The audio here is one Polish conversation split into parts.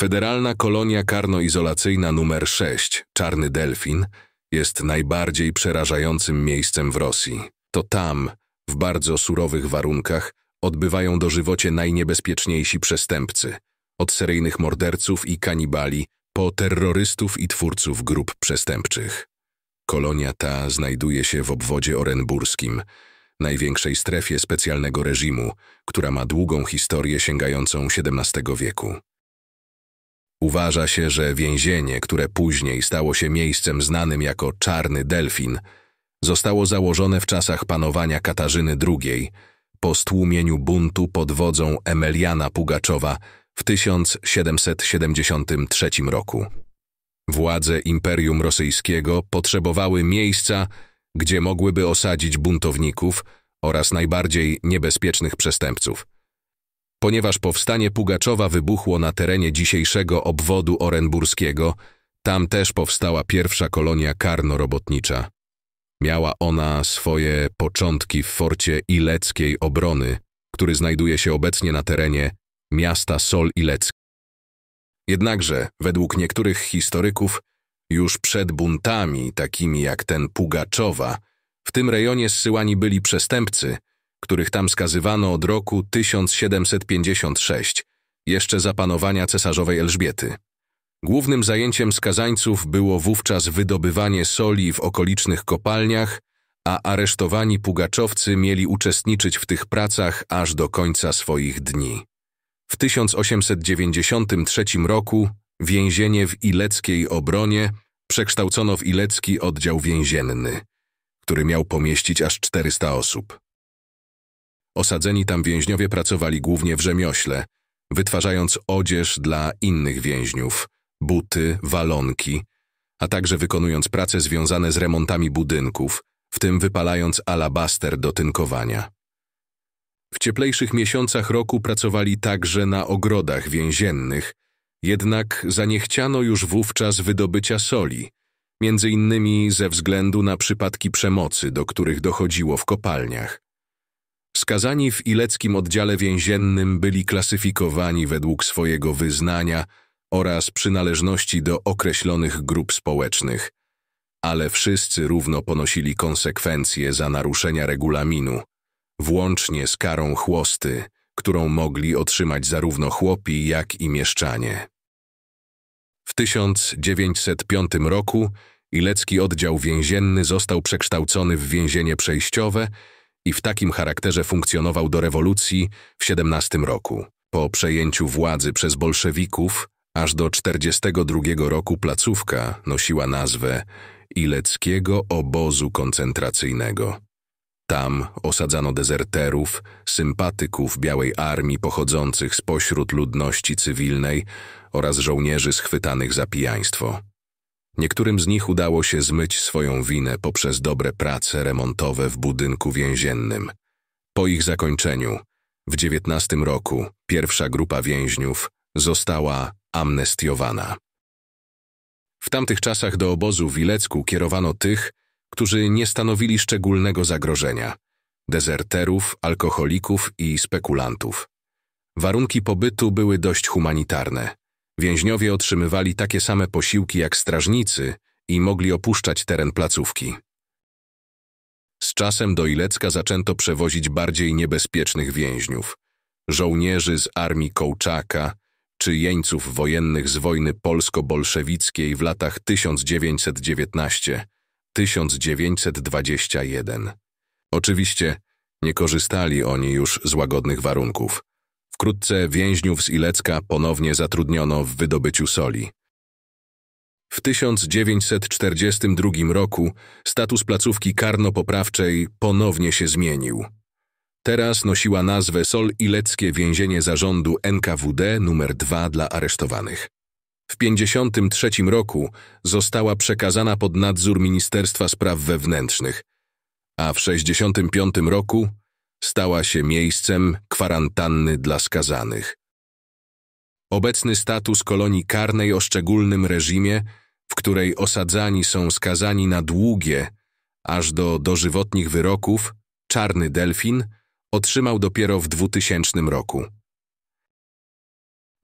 Federalna kolonia karnoizolacyjna nr 6, Czarny Delfin, jest najbardziej przerażającym miejscem w Rosji. To tam, w bardzo surowych warunkach, odbywają dożywocie najniebezpieczniejsi przestępcy, od seryjnych morderców i kanibali po terrorystów i twórców grup przestępczych. Kolonia ta znajduje się w obwodzie orenburskim, największej strefie specjalnego reżimu, która ma długą historię sięgającą XVII wieku. Uważa się, że więzienie, które później stało się miejscem znanym jako Czarny Delfin, zostało założone w czasach panowania Katarzyny II po stłumieniu buntu pod wodzą Emeliana Pugaczowa w 1773 roku. Władze Imperium Rosyjskiego potrzebowały miejsca, gdzie mogłyby osadzić buntowników oraz najbardziej niebezpiecznych przestępców – Ponieważ powstanie Pugaczowa wybuchło na terenie dzisiejszego obwodu orenburskiego, tam też powstała pierwsza kolonia karno-robotnicza. Miała ona swoje początki w forcie Ileckiej Obrony, który znajduje się obecnie na terenie miasta Sol Ilecki. Jednakże, według niektórych historyków, już przed buntami, takimi jak ten Pugaczowa, w tym rejonie zsyłani byli przestępcy, których tam skazywano od roku 1756, jeszcze za panowania cesarzowej Elżbiety. Głównym zajęciem skazańców było wówczas wydobywanie soli w okolicznych kopalniach, a aresztowani pugaczowcy mieli uczestniczyć w tych pracach aż do końca swoich dni. W 1893 roku więzienie w Ileckiej Obronie przekształcono w Ilecki Oddział Więzienny, który miał pomieścić aż 400 osób. Osadzeni tam więźniowie pracowali głównie w rzemiośle, wytwarzając odzież dla innych więźniów, buty, walonki, a także wykonując prace związane z remontami budynków, w tym wypalając alabaster do tynkowania. W cieplejszych miesiącach roku pracowali także na ogrodach więziennych, jednak zaniechciano już wówczas wydobycia soli, między innymi ze względu na przypadki przemocy, do których dochodziło w kopalniach. Skazani w ileckim oddziale więziennym byli klasyfikowani według swojego wyznania oraz przynależności do określonych grup społecznych, ale wszyscy równo ponosili konsekwencje za naruszenia regulaminu, włącznie z karą chłosty, którą mogli otrzymać zarówno chłopi, jak i mieszczanie. W 1905 roku Ilecki Oddział Więzienny został przekształcony w więzienie przejściowe i w takim charakterze funkcjonował do rewolucji w XVII roku. Po przejęciu władzy przez bolszewików aż do drugiego roku placówka nosiła nazwę Ileckiego Obozu Koncentracyjnego. Tam osadzano dezerterów, sympatyków Białej Armii pochodzących spośród ludności cywilnej oraz żołnierzy schwytanych za pijaństwo. Niektórym z nich udało się zmyć swoją winę poprzez dobre prace remontowe w budynku więziennym. Po ich zakończeniu, w 19 roku, pierwsza grupa więźniów została amnestiowana. W tamtych czasach do obozu w Wilecku kierowano tych, którzy nie stanowili szczególnego zagrożenia dezerterów, alkoholików i spekulantów. Warunki pobytu były dość humanitarne. Więźniowie otrzymywali takie same posiłki jak strażnicy i mogli opuszczać teren placówki. Z czasem do Ilecka zaczęto przewozić bardziej niebezpiecznych więźniów, żołnierzy z armii Kołczaka czy jeńców wojennych z wojny polsko-bolszewickiej w latach 1919-1921. Oczywiście nie korzystali oni już z łagodnych warunków. Wkrótce więźniów z Ilecka ponownie zatrudniono w wydobyciu soli. W 1942 roku status placówki karno-poprawczej ponownie się zmienił. Teraz nosiła nazwę Sol Ileckie Więzienie Zarządu NKWD nr 2 dla aresztowanych. W 1953 roku została przekazana pod nadzór Ministerstwa Spraw Wewnętrznych, a w 1965 roku stała się miejscem kwarantanny dla skazanych. Obecny status kolonii karnej o szczególnym reżimie, w której osadzani są skazani na długie, aż do dożywotnich wyroków, czarny delfin otrzymał dopiero w 2000 roku.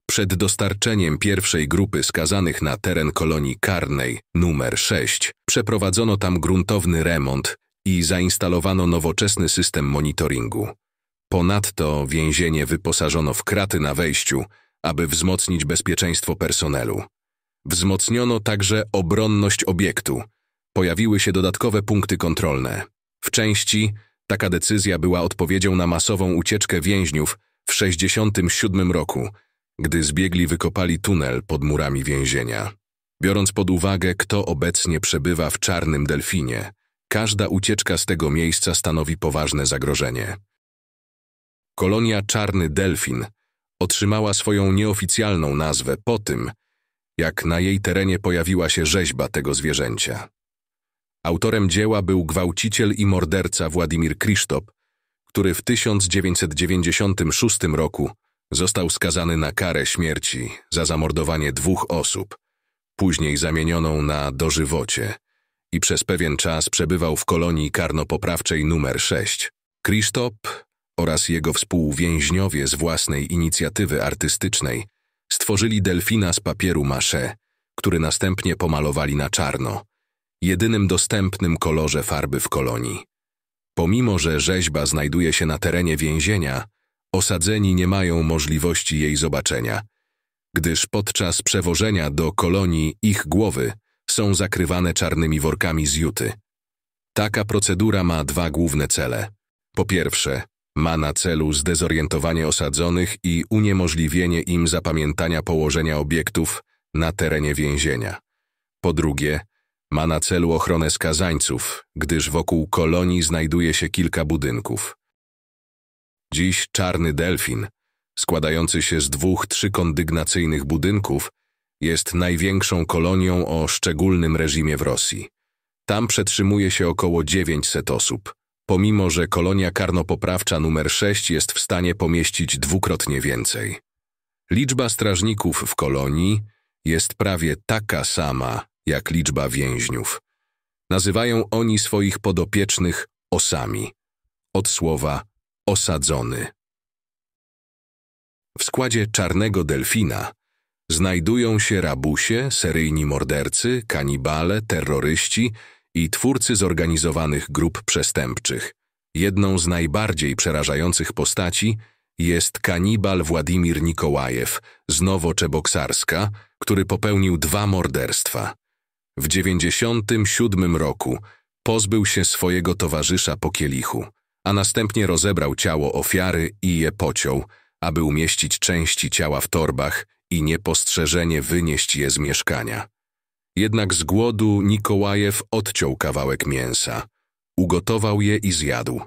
Przed dostarczeniem pierwszej grupy skazanych na teren kolonii karnej numer 6 przeprowadzono tam gruntowny remont, i zainstalowano nowoczesny system monitoringu. Ponadto więzienie wyposażono w kraty na wejściu, aby wzmocnić bezpieczeństwo personelu. Wzmocniono także obronność obiektu. Pojawiły się dodatkowe punkty kontrolne. W części taka decyzja była odpowiedzią na masową ucieczkę więźniów w 1967 roku, gdy zbiegli wykopali tunel pod murami więzienia. Biorąc pod uwagę, kto obecnie przebywa w Czarnym Delfinie, Każda ucieczka z tego miejsca stanowi poważne zagrożenie. Kolonia Czarny Delfin otrzymała swoją nieoficjalną nazwę po tym, jak na jej terenie pojawiła się rzeźba tego zwierzęcia. Autorem dzieła był gwałciciel i morderca Władimir Krisztop, który w 1996 roku został skazany na karę śmierci za zamordowanie dwóch osób, później zamienioną na dożywocie – i przez pewien czas przebywał w kolonii karnopoprawczej numer 6. Krzysztof oraz jego współwięźniowie z własnej inicjatywy artystycznej stworzyli delfina z papieru masze, który następnie pomalowali na czarno, jedynym dostępnym kolorze farby w kolonii. Pomimo, że rzeźba znajduje się na terenie więzienia, osadzeni nie mają możliwości jej zobaczenia, gdyż podczas przewożenia do kolonii ich głowy są zakrywane czarnymi workami z juty. Taka procedura ma dwa główne cele. Po pierwsze, ma na celu zdezorientowanie osadzonych i uniemożliwienie im zapamiętania położenia obiektów na terenie więzienia. Po drugie, ma na celu ochronę skazańców, gdyż wokół kolonii znajduje się kilka budynków. Dziś czarny delfin, składający się z dwóch trzykondygnacyjnych budynków, jest największą kolonią o szczególnym reżimie w Rosji. Tam przetrzymuje się około 900 osób, pomimo że kolonia karnopoprawcza numer 6 jest w stanie pomieścić dwukrotnie więcej. Liczba strażników w kolonii jest prawie taka sama jak liczba więźniów. Nazywają oni swoich podopiecznych osami, od słowa osadzony. W składzie czarnego delfina znajdują się rabusie, seryjni mordercy, kanibale, terroryści i twórcy zorganizowanych grup przestępczych. Jedną z najbardziej przerażających postaci jest kanibal Władimir Nikołajew z Nowoczeboksarska, który popełnił dwa morderstwa. W 97 roku pozbył się swojego towarzysza po kielichu, a następnie rozebrał ciało ofiary i je pociął, aby umieścić części ciała w torbach i niepostrzeżenie wynieść je z mieszkania. Jednak z głodu Nikołajew odciął kawałek mięsa, ugotował je i zjadł.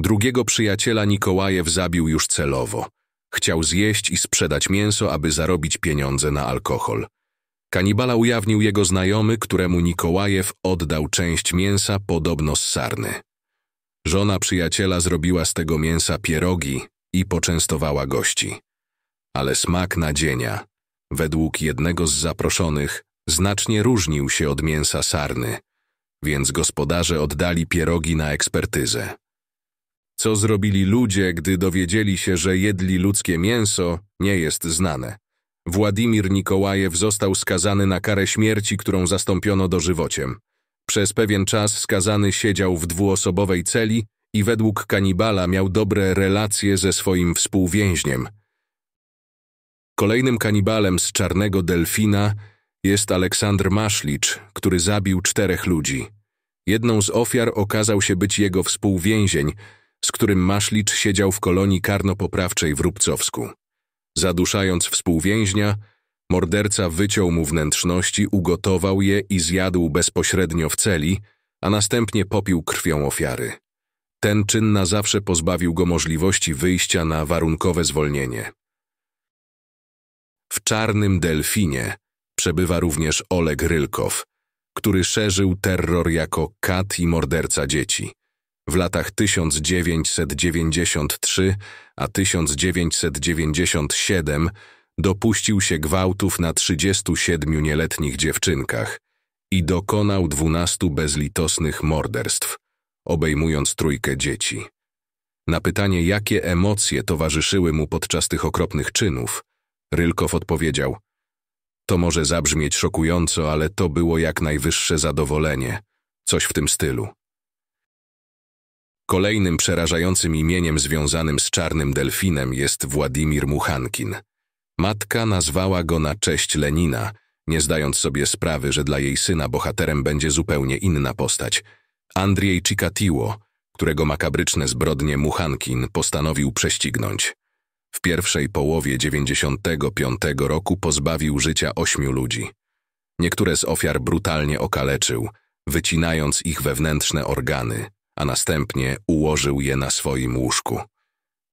Drugiego przyjaciela Nikołajew zabił już celowo. Chciał zjeść i sprzedać mięso, aby zarobić pieniądze na alkohol. Kanibala ujawnił jego znajomy, któremu Nikołajew oddał część mięsa podobno z sarny. Żona przyjaciela zrobiła z tego mięsa pierogi i poczęstowała gości ale smak nadzienia, według jednego z zaproszonych, znacznie różnił się od mięsa sarny, więc gospodarze oddali pierogi na ekspertyzę. Co zrobili ludzie, gdy dowiedzieli się, że jedli ludzkie mięso, nie jest znane. Władimir Nikołajew został skazany na karę śmierci, którą zastąpiono dożywociem. Przez pewien czas skazany siedział w dwuosobowej celi i według kanibala miał dobre relacje ze swoim współwięźniem – Kolejnym kanibalem z Czarnego Delfina jest Aleksandr Maszlicz, który zabił czterech ludzi. Jedną z ofiar okazał się być jego współwięzień, z którym Maszlicz siedział w kolonii karno-poprawczej w Rubcowsku. Zaduszając współwięźnia, morderca wyciął mu wnętrzności, ugotował je i zjadł bezpośrednio w celi, a następnie popił krwią ofiary. Ten czyn na zawsze pozbawił go możliwości wyjścia na warunkowe zwolnienie. W Czarnym Delfinie przebywa również Oleg Rylkow, który szerzył terror jako kat i morderca dzieci. W latach 1993 a 1997 dopuścił się gwałtów na 37 nieletnich dziewczynkach i dokonał 12 bezlitosnych morderstw, obejmując trójkę dzieci. Na pytanie, jakie emocje towarzyszyły mu podczas tych okropnych czynów, Rylkow odpowiedział. To może zabrzmieć szokująco, ale to było jak najwyższe zadowolenie. Coś w tym stylu. Kolejnym przerażającym imieniem związanym z czarnym delfinem jest Władimir Muchankin. Matka nazwała go na cześć Lenina, nie zdając sobie sprawy, że dla jej syna bohaterem będzie zupełnie inna postać. Andrzej Cikatiło, którego makabryczne zbrodnie Muchankin postanowił prześcignąć. W pierwszej połowie 95 roku pozbawił życia ośmiu ludzi. Niektóre z ofiar brutalnie okaleczył, wycinając ich wewnętrzne organy, a następnie ułożył je na swoim łóżku.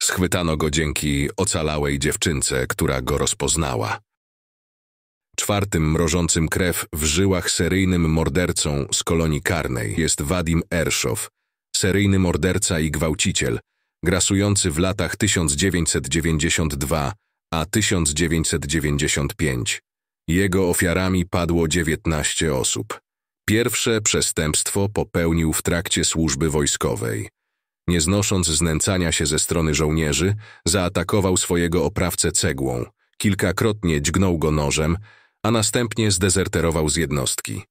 Schwytano go dzięki ocalałej dziewczynce, która go rozpoznała. Czwartym mrożącym krew w żyłach seryjnym mordercą z kolonii karnej jest Wadim Erszow, seryjny morderca i gwałciciel, grasujący w latach 1992 a 1995. Jego ofiarami padło 19 osób. Pierwsze przestępstwo popełnił w trakcie służby wojskowej. Nie znosząc znęcania się ze strony żołnierzy, zaatakował swojego oprawcę cegłą, kilkakrotnie dźgnął go nożem, a następnie zdezerterował z jednostki.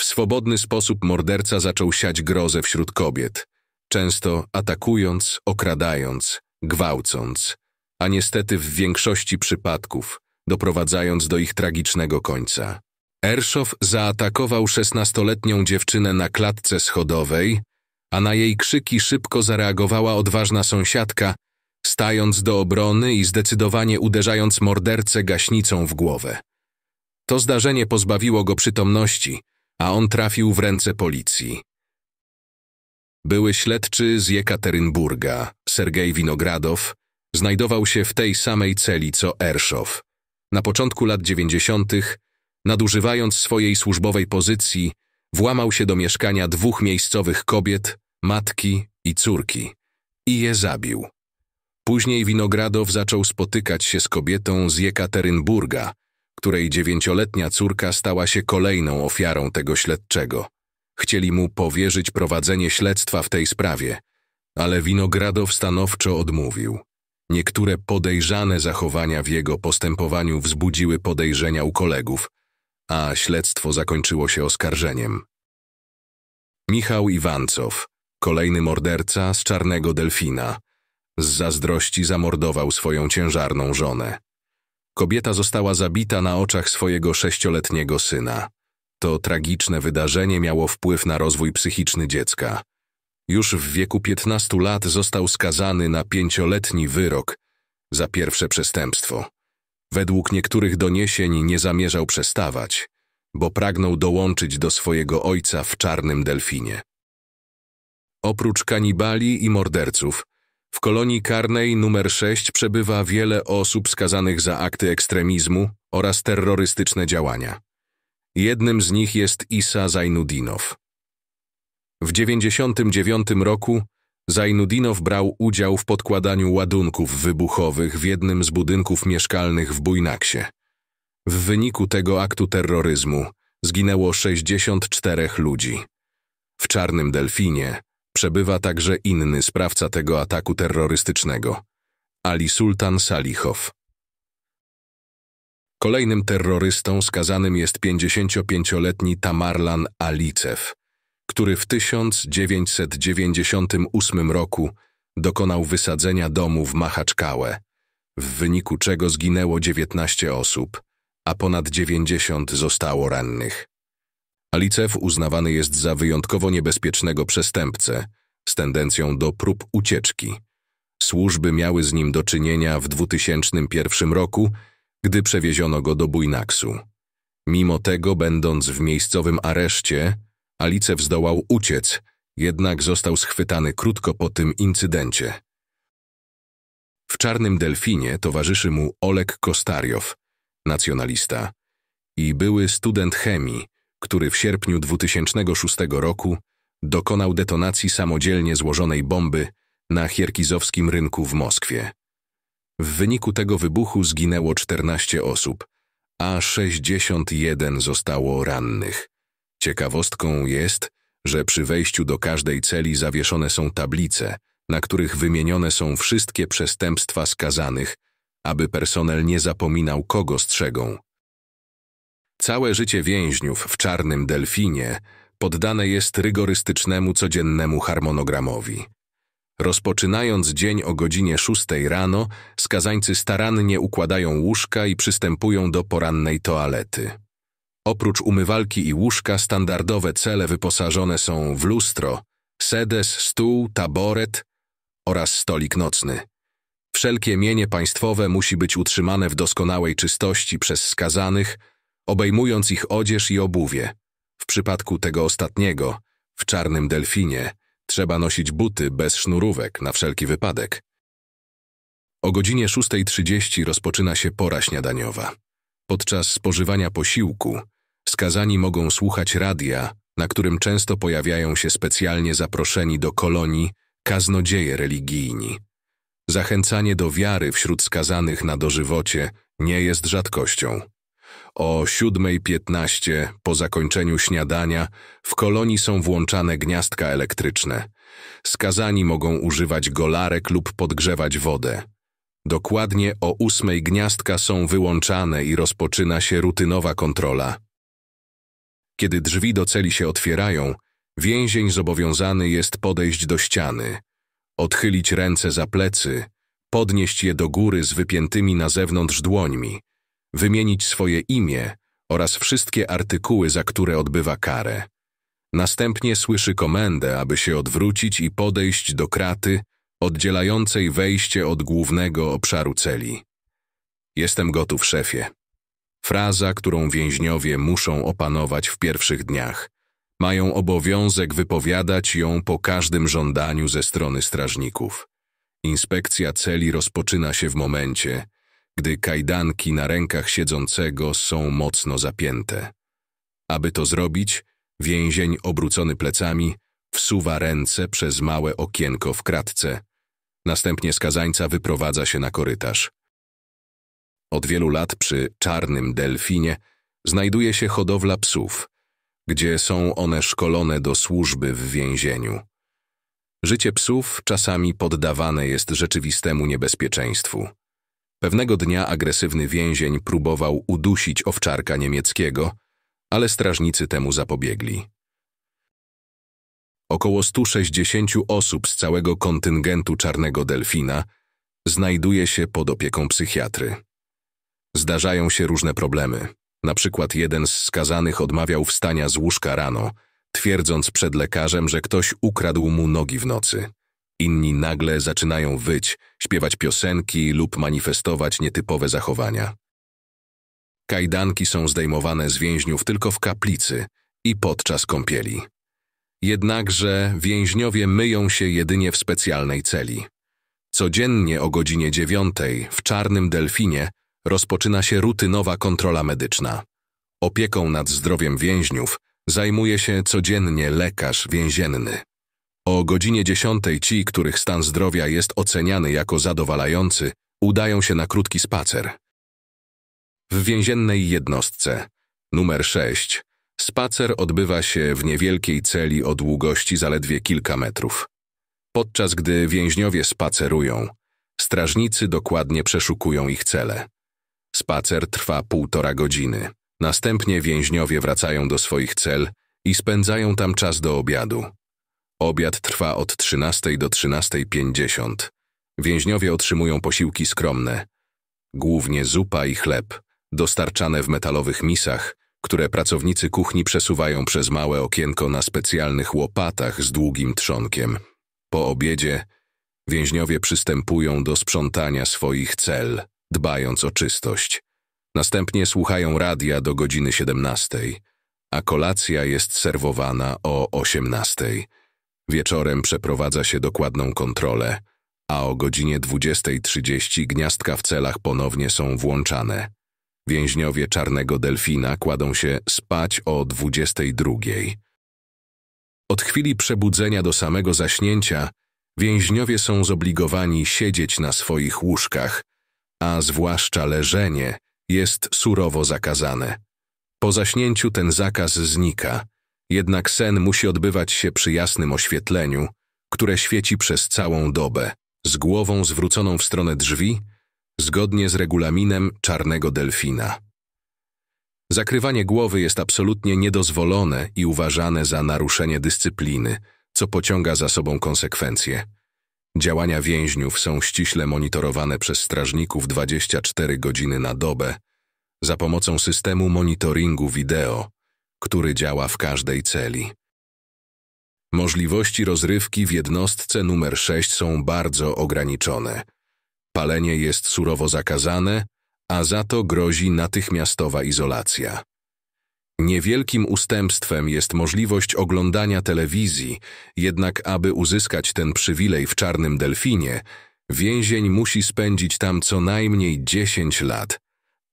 W swobodny sposób morderca zaczął siać grozę wśród kobiet – często atakując, okradając, gwałcąc, a niestety w większości przypadków doprowadzając do ich tragicznego końca. Erszow zaatakował szesnastoletnią dziewczynę na klatce schodowej, a na jej krzyki szybko zareagowała odważna sąsiadka, stając do obrony i zdecydowanie uderzając mordercę gaśnicą w głowę. To zdarzenie pozbawiło go przytomności, a on trafił w ręce policji. Były śledczy z Jekaterynburga, Sergej Winogradow, znajdował się w tej samej celi co Erszow. Na początku lat 90., nadużywając swojej służbowej pozycji, włamał się do mieszkania dwóch miejscowych kobiet, matki i córki, i je zabił. Później Winogradow zaczął spotykać się z kobietą z Jekaterynburga, której dziewięcioletnia córka stała się kolejną ofiarą tego śledczego. Chcieli mu powierzyć prowadzenie śledztwa w tej sprawie, ale Winogradow stanowczo odmówił. Niektóre podejrzane zachowania w jego postępowaniu wzbudziły podejrzenia u kolegów, a śledztwo zakończyło się oskarżeniem. Michał Iwancow, kolejny morderca z Czarnego Delfina, z zazdrości zamordował swoją ciężarną żonę. Kobieta została zabita na oczach swojego sześcioletniego syna. To tragiczne wydarzenie miało wpływ na rozwój psychiczny dziecka. Już w wieku 15 lat został skazany na pięcioletni wyrok za pierwsze przestępstwo. Według niektórych doniesień nie zamierzał przestawać, bo pragnął dołączyć do swojego ojca w czarnym delfinie. Oprócz kanibali i morderców, w kolonii karnej numer 6 przebywa wiele osób skazanych za akty ekstremizmu oraz terrorystyczne działania. Jednym z nich jest Isa Zajnudinow. W 1999 roku Zajnudinow brał udział w podkładaniu ładunków wybuchowych w jednym z budynków mieszkalnych w Bujnaksie. W wyniku tego aktu terroryzmu zginęło 64 ludzi. W Czarnym Delfinie przebywa także inny sprawca tego ataku terrorystycznego, Ali Sultan Salichow. Kolejnym terrorystą skazanym jest 55-letni Tamarlan Alicew, który w 1998 roku dokonał wysadzenia domu w Machaczkałę, w wyniku czego zginęło 19 osób, a ponad 90 zostało rannych. Alicew uznawany jest za wyjątkowo niebezpiecznego przestępcę z tendencją do prób ucieczki. Służby miały z nim do czynienia w 2001 roku gdy przewieziono go do Bujnaksu. Mimo tego, będąc w miejscowym areszcie, Alicew zdołał uciec, jednak został schwytany krótko po tym incydencie. W Czarnym Delfinie towarzyszy mu Olek Kostariow, nacjonalista, i były student chemii, który w sierpniu 2006 roku dokonał detonacji samodzielnie złożonej bomby na Hierkizowskim rynku w Moskwie. W wyniku tego wybuchu zginęło 14 osób, a 61 zostało rannych. Ciekawostką jest, że przy wejściu do każdej celi zawieszone są tablice, na których wymienione są wszystkie przestępstwa skazanych, aby personel nie zapominał, kogo strzegą. Całe życie więźniów w czarnym delfinie poddane jest rygorystycznemu codziennemu harmonogramowi. Rozpoczynając dzień o godzinie 6 rano, skazańcy starannie układają łóżka i przystępują do porannej toalety. Oprócz umywalki i łóżka standardowe cele wyposażone są w lustro, sedes, stół, taboret oraz stolik nocny. Wszelkie mienie państwowe musi być utrzymane w doskonałej czystości przez skazanych, obejmując ich odzież i obuwie. W przypadku tego ostatniego, w czarnym delfinie, Trzeba nosić buty bez sznurówek na wszelki wypadek. O godzinie 6.30 rozpoczyna się pora śniadaniowa. Podczas spożywania posiłku skazani mogą słuchać radia, na którym często pojawiają się specjalnie zaproszeni do kolonii kaznodzieje religijni. Zachęcanie do wiary wśród skazanych na dożywocie nie jest rzadkością. O 7.15 po zakończeniu śniadania w kolonii są włączane gniazdka elektryczne. Skazani mogą używać golarek lub podgrzewać wodę. Dokładnie o ósmej gniazdka są wyłączane i rozpoczyna się rutynowa kontrola. Kiedy drzwi do celi się otwierają, więzień zobowiązany jest podejść do ściany, odchylić ręce za plecy, podnieść je do góry z wypiętymi na zewnątrz dłońmi, wymienić swoje imię oraz wszystkie artykuły, za które odbywa karę. Następnie słyszy komendę, aby się odwrócić i podejść do kraty oddzielającej wejście od głównego obszaru celi. Jestem gotów, szefie. Fraza, którą więźniowie muszą opanować w pierwszych dniach. Mają obowiązek wypowiadać ją po każdym żądaniu ze strony strażników. Inspekcja celi rozpoczyna się w momencie, gdy kajdanki na rękach siedzącego są mocno zapięte. Aby to zrobić, więzień obrócony plecami wsuwa ręce przez małe okienko w kratce. Następnie skazańca wyprowadza się na korytarz. Od wielu lat przy czarnym delfinie znajduje się hodowla psów, gdzie są one szkolone do służby w więzieniu. Życie psów czasami poddawane jest rzeczywistemu niebezpieczeństwu. Pewnego dnia agresywny więzień próbował udusić owczarka niemieckiego, ale strażnicy temu zapobiegli. Około 160 osób z całego kontyngentu Czarnego Delfina znajduje się pod opieką psychiatry. Zdarzają się różne problemy. Na przykład jeden z skazanych odmawiał wstania z łóżka rano, twierdząc przed lekarzem, że ktoś ukradł mu nogi w nocy inni nagle zaczynają wyć, śpiewać piosenki lub manifestować nietypowe zachowania. Kajdanki są zdejmowane z więźniów tylko w kaplicy i podczas kąpieli. Jednakże więźniowie myją się jedynie w specjalnej celi. Codziennie o godzinie dziewiątej w Czarnym Delfinie rozpoczyna się rutynowa kontrola medyczna. Opieką nad zdrowiem więźniów zajmuje się codziennie lekarz więzienny. O godzinie 10 ci, których stan zdrowia jest oceniany jako zadowalający, udają się na krótki spacer. W więziennej jednostce, numer 6, spacer odbywa się w niewielkiej celi o długości zaledwie kilka metrów. Podczas gdy więźniowie spacerują, strażnicy dokładnie przeszukują ich cele. Spacer trwa półtora godziny. Następnie więźniowie wracają do swoich cel i spędzają tam czas do obiadu. Obiad trwa od 13 do 13.50. Więźniowie otrzymują posiłki skromne, głównie zupa i chleb, dostarczane w metalowych misach, które pracownicy kuchni przesuwają przez małe okienko na specjalnych łopatach z długim trzonkiem. Po obiedzie więźniowie przystępują do sprzątania swoich cel, dbając o czystość. Następnie słuchają radia do godziny 17, a kolacja jest serwowana o 18. Wieczorem przeprowadza się dokładną kontrolę, a o godzinie 20.30 gniazdka w celach ponownie są włączane. Więźniowie Czarnego Delfina kładą się spać o 22.00. Od chwili przebudzenia do samego zaśnięcia więźniowie są zobligowani siedzieć na swoich łóżkach, a zwłaszcza leżenie jest surowo zakazane. Po zaśnięciu ten zakaz znika – jednak sen musi odbywać się przy jasnym oświetleniu, które świeci przez całą dobę, z głową zwróconą w stronę drzwi, zgodnie z regulaminem czarnego delfina. Zakrywanie głowy jest absolutnie niedozwolone i uważane za naruszenie dyscypliny, co pociąga za sobą konsekwencje. Działania więźniów są ściśle monitorowane przez strażników 24 godziny na dobę za pomocą systemu monitoringu wideo, który działa w każdej celi. Możliwości rozrywki w jednostce numer 6 są bardzo ograniczone. Palenie jest surowo zakazane, a za to grozi natychmiastowa izolacja. Niewielkim ustępstwem jest możliwość oglądania telewizji, jednak aby uzyskać ten przywilej w czarnym delfinie, więzień musi spędzić tam co najmniej 10 lat,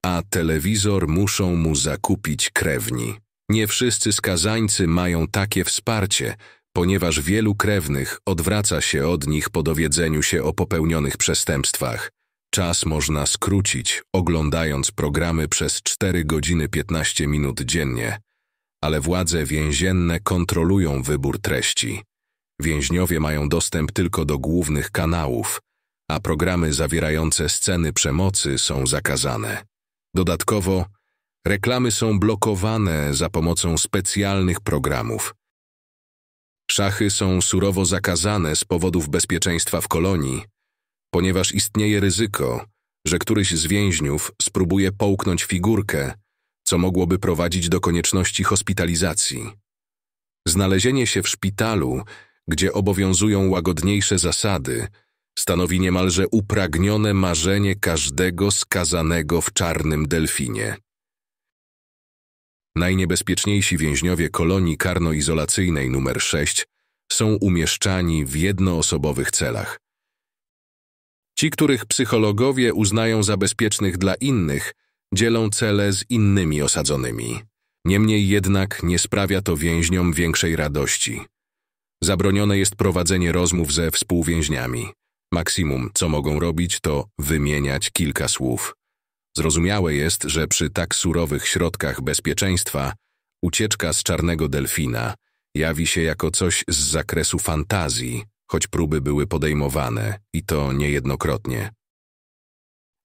a telewizor muszą mu zakupić krewni. Nie wszyscy skazańcy mają takie wsparcie, ponieważ wielu krewnych odwraca się od nich po dowiedzeniu się o popełnionych przestępstwach. Czas można skrócić, oglądając programy przez 4 godziny 15 minut dziennie, ale władze więzienne kontrolują wybór treści. Więźniowie mają dostęp tylko do głównych kanałów, a programy zawierające sceny przemocy są zakazane. Dodatkowo Reklamy są blokowane za pomocą specjalnych programów. Szachy są surowo zakazane z powodów bezpieczeństwa w kolonii, ponieważ istnieje ryzyko, że któryś z więźniów spróbuje połknąć figurkę, co mogłoby prowadzić do konieczności hospitalizacji. Znalezienie się w szpitalu, gdzie obowiązują łagodniejsze zasady, stanowi niemalże upragnione marzenie każdego skazanego w czarnym delfinie. Najniebezpieczniejsi więźniowie kolonii karnoizolacyjnej nr 6 są umieszczani w jednoosobowych celach. Ci, których psychologowie uznają za bezpiecznych dla innych, dzielą cele z innymi osadzonymi. Niemniej jednak nie sprawia to więźniom większej radości. Zabronione jest prowadzenie rozmów ze współwięźniami. Maksimum, co mogą robić, to wymieniać kilka słów. Zrozumiałe jest, że przy tak surowych środkach bezpieczeństwa ucieczka z czarnego delfina jawi się jako coś z zakresu fantazji, choć próby były podejmowane i to niejednokrotnie.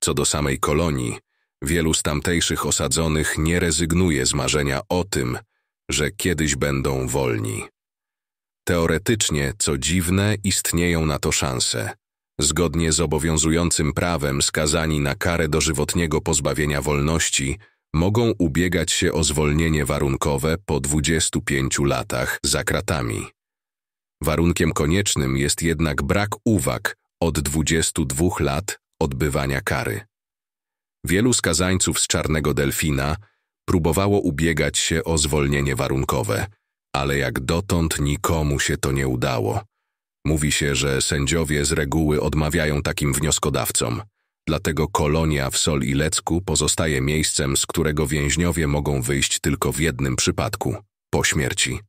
Co do samej kolonii, wielu z tamtejszych osadzonych nie rezygnuje z marzenia o tym, że kiedyś będą wolni. Teoretycznie, co dziwne, istnieją na to szanse, zgodnie z obowiązującym prawem skazani na karę dożywotniego pozbawienia wolności, mogą ubiegać się o zwolnienie warunkowe po 25 latach za kratami. Warunkiem koniecznym jest jednak brak uwag od 22 lat odbywania kary. Wielu skazańców z Czarnego Delfina próbowało ubiegać się o zwolnienie warunkowe, ale jak dotąd nikomu się to nie udało. Mówi się, że sędziowie z reguły odmawiają takim wnioskodawcom. Dlatego kolonia w Sol i Lecku pozostaje miejscem, z którego więźniowie mogą wyjść tylko w jednym przypadku – po śmierci.